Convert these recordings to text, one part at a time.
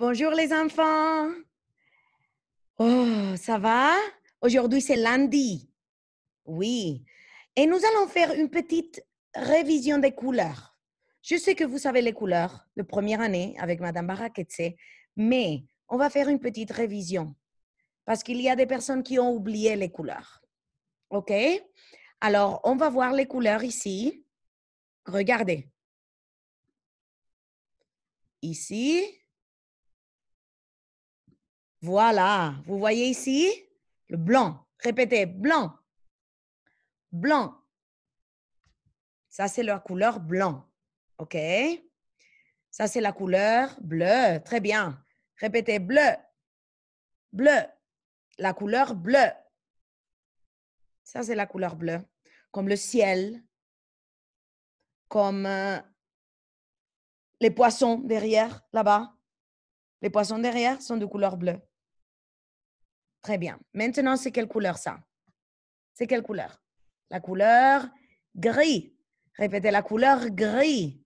Bonjour les enfants. Oh, ça va Aujourd'hui c'est lundi. Oui. Et nous allons faire une petite révision des couleurs. Je sais que vous savez les couleurs, la première année avec Madame Baraketse, mais on va faire une petite révision parce qu'il y a des personnes qui ont oublié les couleurs. OK Alors, on va voir les couleurs ici. Regardez. Ici, voilà. Vous voyez ici le blanc. Répétez, blanc. Blanc. Ça, c'est la couleur blanc. OK? Ça, c'est la couleur bleue. Très bien. Répétez, bleu. Bleu. La couleur bleue. Ça, c'est la couleur bleue. Comme le ciel. Comme euh, les poissons derrière, là-bas. Les poissons derrière sont de couleur bleue. Très bien. Maintenant, c'est quelle couleur ça C'est quelle couleur La couleur gris. Répétez la couleur gris.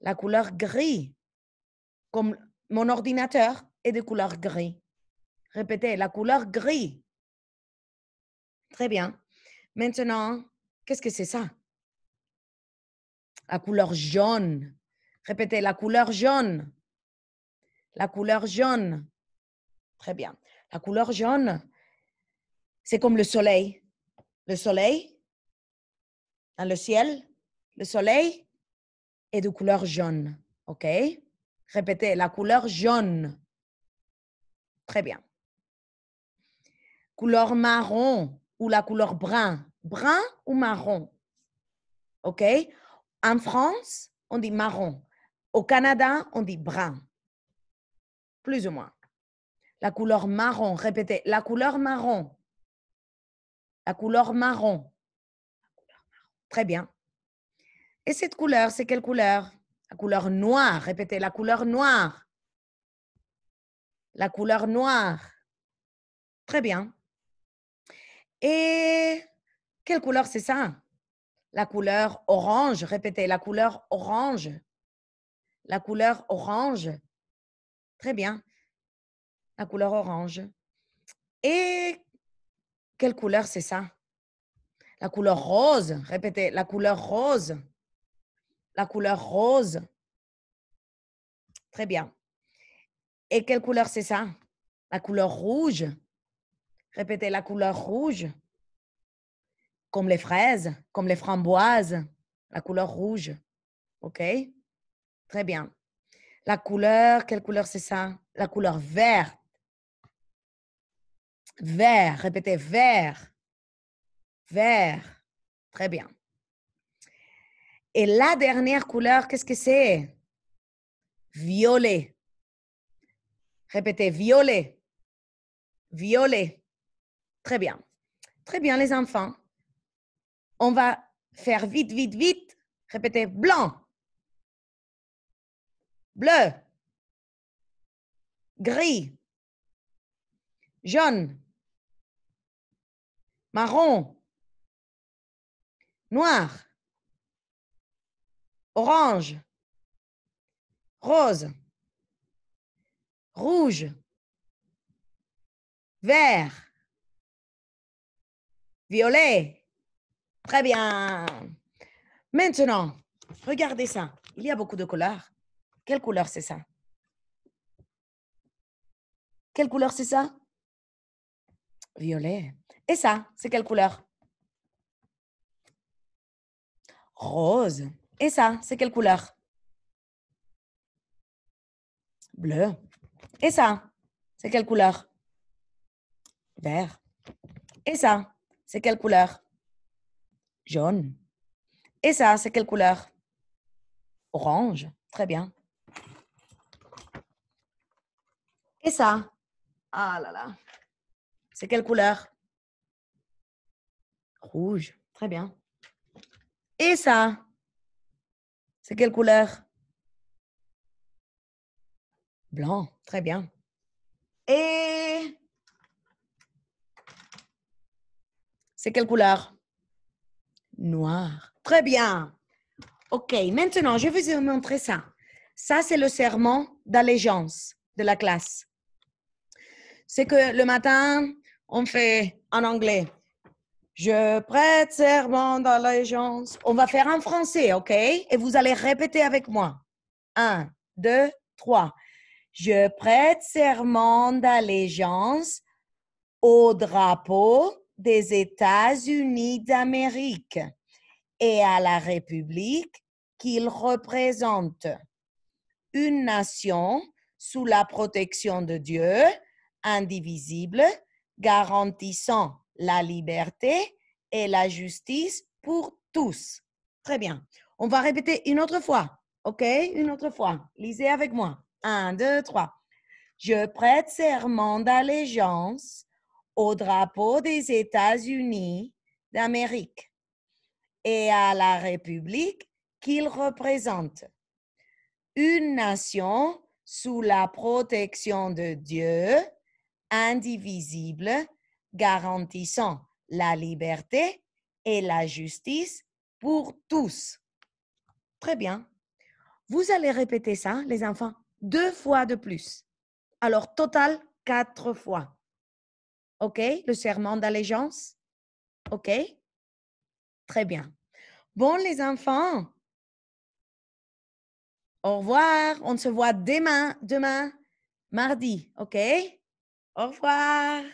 La couleur gris. Comme mon ordinateur est de couleur gris. Répétez la couleur gris. Très bien. Maintenant, qu'est-ce que c'est ça La couleur jaune. Répétez la couleur jaune. La couleur jaune. Très bien. La couleur jaune, c'est comme le soleil. Le soleil, dans le ciel, le soleil est de couleur jaune. OK? Répétez, la couleur jaune. Très bien. Couleur marron ou la couleur brun. Brun ou marron. OK? En France, on dit marron. Au Canada, on dit brun plus ou moins. La couleur marron, répétez, la couleur marron. La couleur marron. Très bien. Et cette couleur, c'est quelle couleur La couleur noire, répétez, la couleur noire. La couleur noire. Très bien. Et quelle couleur c'est ça La couleur orange, répétez, la couleur orange. La couleur orange. Très bien. La couleur orange. Et quelle couleur c'est ça La couleur rose. Répétez, la couleur rose. La couleur rose. Très bien. Et quelle couleur c'est ça La couleur rouge. Répétez, la couleur rouge. Comme les fraises, comme les framboises. La couleur rouge. OK Très bien. La couleur, quelle couleur c'est ça La couleur verte. Vert, répétez, vert. Vert. Très bien. Et la dernière couleur, qu'est-ce que c'est Violet. Répétez, violet. Violet. Très bien. Très bien, les enfants. On va faire vite, vite, vite. Répétez, blanc bleu, gris, jaune, marron, noir, orange, rose, rouge, vert, violet. Très bien. Maintenant, regardez ça. Il y a beaucoup de couleurs. Quelle couleur c'est ça Quelle couleur c'est ça Violet. Et ça, c'est quelle couleur Rose. Et ça, c'est quelle couleur Bleu. Et ça, c'est quelle couleur Vert. Et ça, c'est quelle couleur Jaune. Et ça, c'est quelle couleur Orange. Très bien. Et ça Ah là là. C'est quelle couleur Rouge. Très bien. Et ça C'est quelle couleur Blanc. Très bien. Et c'est quelle couleur Noir. Très bien. OK, maintenant, je vais vous montrer ça. Ça, c'est le serment d'allégeance de la classe c'est que le matin, on fait en anglais. Je prête serment d'allégeance. On va faire en français, OK? Et vous allez répéter avec moi. Un, deux, trois. Je prête serment d'allégeance au drapeau des États-Unis d'Amérique et à la République qu'il représente. Une nation sous la protection de Dieu, indivisible, garantissant la liberté et la justice pour tous. Très bien. On va répéter une autre fois. OK? Une autre fois. Lisez avec moi. Un, deux, trois. Je prête serment d'allégeance au drapeau des États-Unis d'Amérique et à la République qu'il représente. Une nation sous la protection de Dieu, indivisible garantissant la liberté et la justice pour tous. Très bien. Vous allez répéter ça, les enfants, deux fois de plus. Alors, total, quatre fois. OK Le serment d'allégeance OK Très bien. Bon, les enfants. Au revoir. On se voit demain, demain, mardi. OK au revoir!